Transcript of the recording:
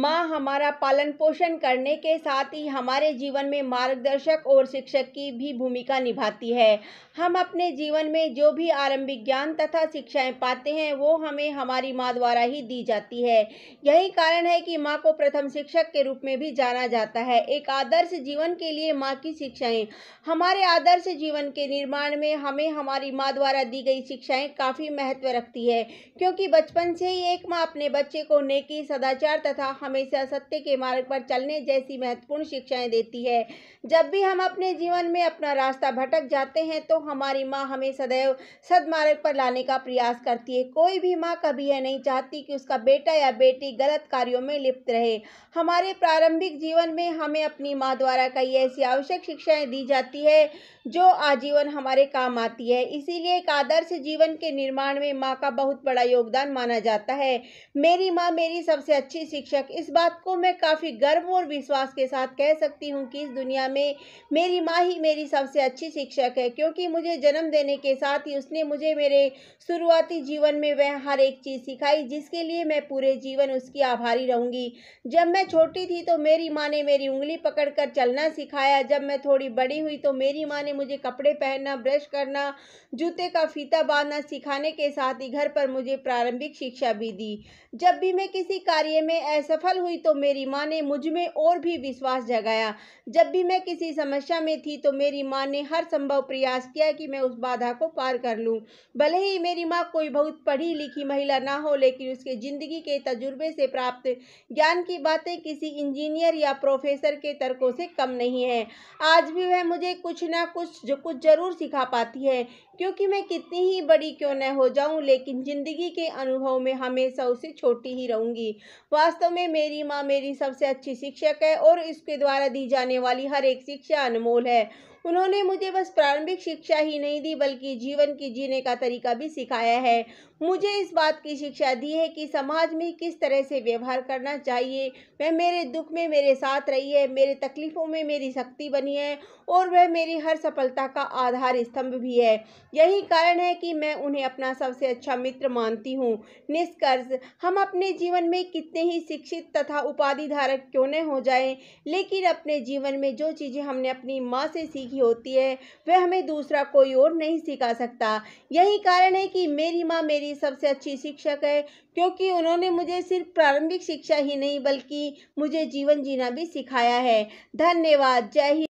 माँ हमारा पालन पोषण करने के साथ ही हमारे जीवन में मार्गदर्शक और शिक्षक की भी भूमिका निभाती है हम अपने जीवन में जो भी आरंभिक ज्ञान तथा शिक्षाएं पाते हैं वो हमें हमारी माँ द्वारा ही दी जाती है यही कारण है कि माँ को प्रथम शिक्षक के रूप में भी जाना जाता है एक आदर्श जीवन के लिए माँ की शिक्षाएँ हमारे आदर्श जीवन के निर्माण में हमें हमारी माँ द्वारा दी गई शिक्षाएँ काफ़ी महत्व रखती है क्योंकि बचपन से ही एक माँ अपने बच्चे को नेकी सदाचार तथा हमेशा सत्य के मार्ग पर चलने जैसी महत्वपूर्ण शिक्षाएं देती है जब भी हम अपने जीवन में अपना रास्ता भटक जाते हैं तो हमारी माँ हमें सदैव सदमार्ग पर लाने का प्रयास करती है कोई भी माँ कभी यह नहीं चाहती कि उसका बेटा या बेटी गलत कार्यों में लिप्त रहे हमारे प्रारंभिक जीवन में हमें अपनी माँ द्वारा कई ऐसी आवश्यक शिक्षाएं दी जाती है जो आजीवन हमारे काम आती है इसीलिए एक आदर्श जीवन के निर्माण में माँ का बहुत बड़ा योगदान माना जाता है मेरी माँ मेरी सबसे अच्छी शिक्षक इस बात को मैं काफ़ी गर्व और विश्वास के साथ कह सकती हूँ कि इस दुनिया में मेरी माँ ही मेरी सबसे अच्छी शिक्षक है क्योंकि मुझे जन्म देने के साथ ही उसने मुझे मेरे शुरुआती जीवन में वह हर एक चीज़ सिखाई जिसके लिए मैं पूरे जीवन उसकी आभारी रहूँगी जब मैं छोटी थी तो मेरी माँ ने मेरी उंगली पकड़कर चलना सिखाया जब मैं थोड़ी बड़ी हुई तो मेरी माँ ने मुझे कपड़े पहनना ब्रश करना जूते का फीता बांधना सिखाने के साथ ही घर पर मुझे प्रारंभिक शिक्षा भी दी जब भी मैं किसी कार्य में असफल सफल हुई तो मेरी माँ ने मुझ में और भी विश्वास जगाया जब भी मैं किसी समस्या में थी तो मेरी माँ ने हर संभव प्रयास किया कि मैं उस बाधा को पार कर लूँ भले ही मेरी माँ कोई बहुत पढ़ी लिखी महिला ना हो लेकिन उसके ज़िंदगी के तजुर्बे से प्राप्त ज्ञान की बातें किसी इंजीनियर या प्रोफेसर के तर्कों से कम नहीं है आज भी वह मुझे कुछ ना कुछ जो कुछ ज़रूर सिखा पाती है क्योंकि मैं कितनी ही बड़ी क्यों न हो जाऊं लेकिन ज़िंदगी के अनुभव में हमेशा उसे छोटी ही रहूंगी वास्तव में मेरी माँ मेरी सबसे अच्छी शिक्षक है और इसके द्वारा दी जाने वाली हर एक शिक्षा अनमोल है उन्होंने मुझे बस प्रारंभिक शिक्षा ही नहीं दी बल्कि जीवन की जीने का तरीका भी सिखाया है मुझे इस बात की शिक्षा दी है कि समाज में किस तरह से व्यवहार करना चाहिए वह मेरे दुख में मेरे साथ रही है मेरे तकलीफ़ों में मेरी शक्ति बनी है और वह मेरी हर सफलता का आधार स्तंभ भी है यही कारण है कि मैं उन्हें अपना सबसे अच्छा मित्र मानती हूँ निष्कर्ष हम अपने जीवन में कितने ही शिक्षित तथा उपाधि धारक क्यों न हो जाएं लेकिन अपने जीवन में जो चीज़ें हमने अपनी माँ से सीखी की होती है वह हमें दूसरा कोई और नहीं सिखा सकता यही कारण है कि मेरी माँ मेरी सबसे अच्छी शिक्षक है क्योंकि उन्होंने मुझे सिर्फ प्रारंभिक शिक्षा ही नहीं बल्कि मुझे जीवन जीना भी सिखाया है धन्यवाद जय हिंद